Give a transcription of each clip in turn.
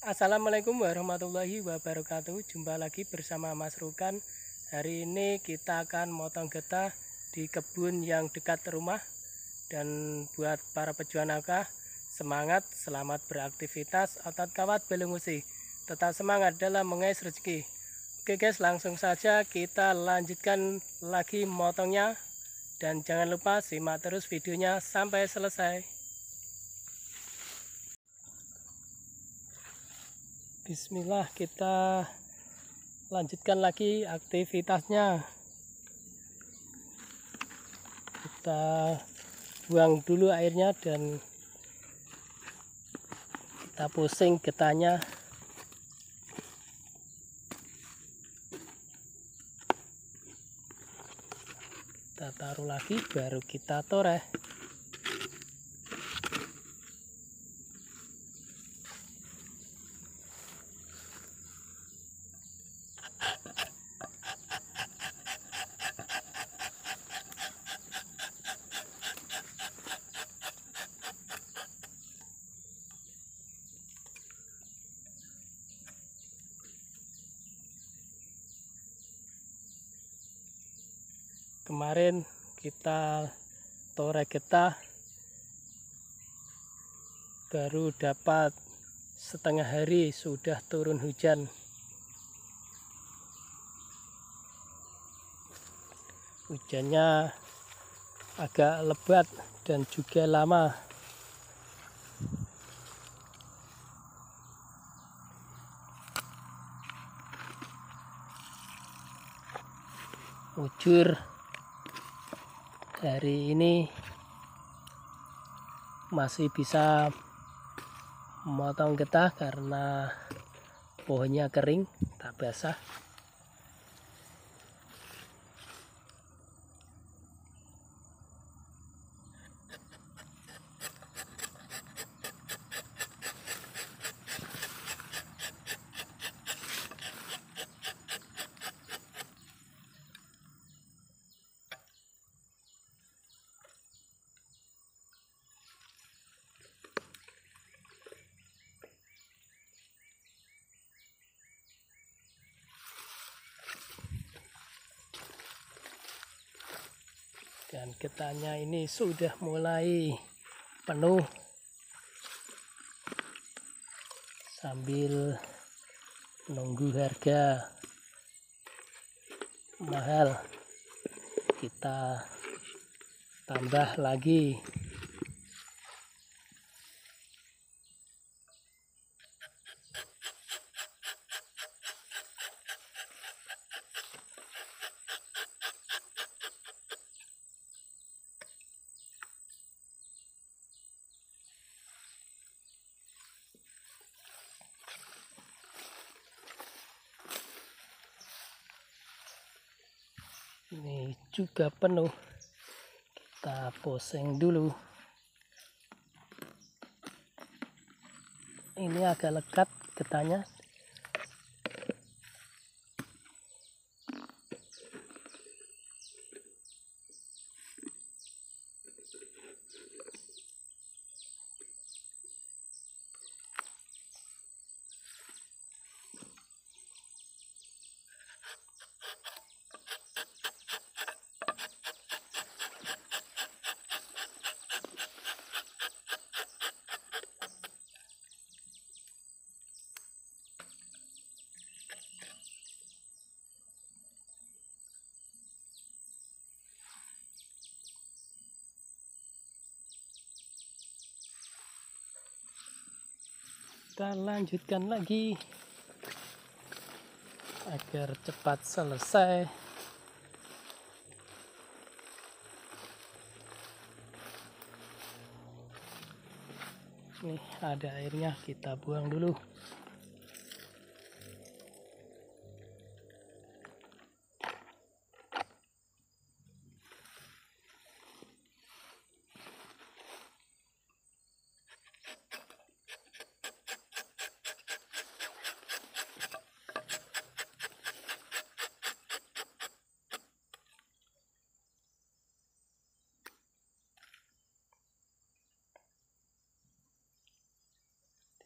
Assalamualaikum warahmatullahi wabarakatuh Jumpa lagi bersama Mas Rukan Hari ini kita akan motong getah di kebun yang dekat rumah Dan buat para pejuang naga Semangat, selamat beraktivitas, otot kawat belungusi Tetap semangat dalam mengais rezeki Oke guys langsung saja kita lanjutkan lagi motongnya Dan jangan lupa simak terus videonya sampai selesai Bismillah kita lanjutkan lagi aktivitasnya kita buang dulu airnya dan kita pusing getahnya kita taruh lagi baru kita toreh kemarin kita tore kita baru dapat setengah hari sudah turun hujan hujannya agak lebat dan juga lama ujur hari ini masih bisa memotong getah karena pohonnya kering tak basah dan getahnya ini sudah mulai penuh sambil nunggu harga mahal kita tambah lagi ini juga penuh kita poseng dulu ini agak lekat getahnya kita lanjutkan lagi agar cepat selesai nih ada airnya kita buang dulu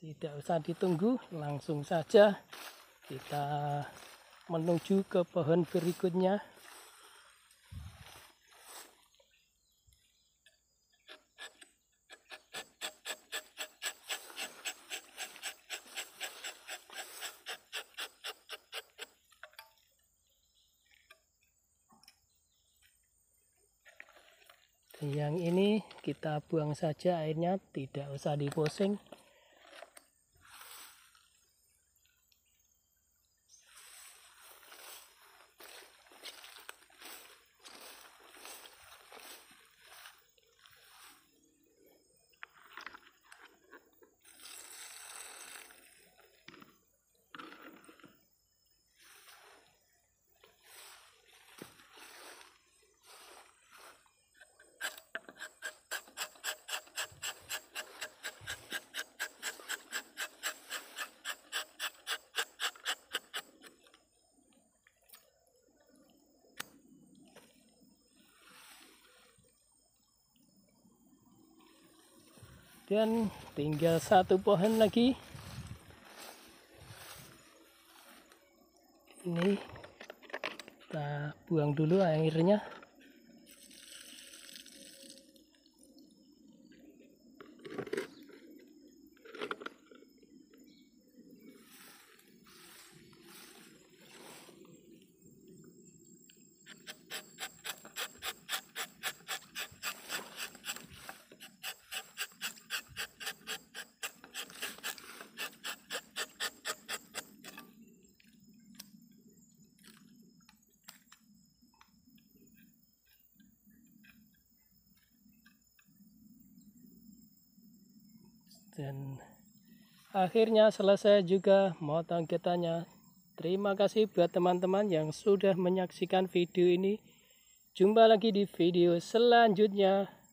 tidak usah ditunggu langsung saja kita menuju ke pohon berikutnya yang ini kita buang saja airnya tidak usah diposing Kemudian tinggal satu pohon lagi. Ini kita buang dulu airnya. dan akhirnya selesai juga motong getahnya terima kasih buat teman-teman yang sudah menyaksikan video ini jumpa lagi di video selanjutnya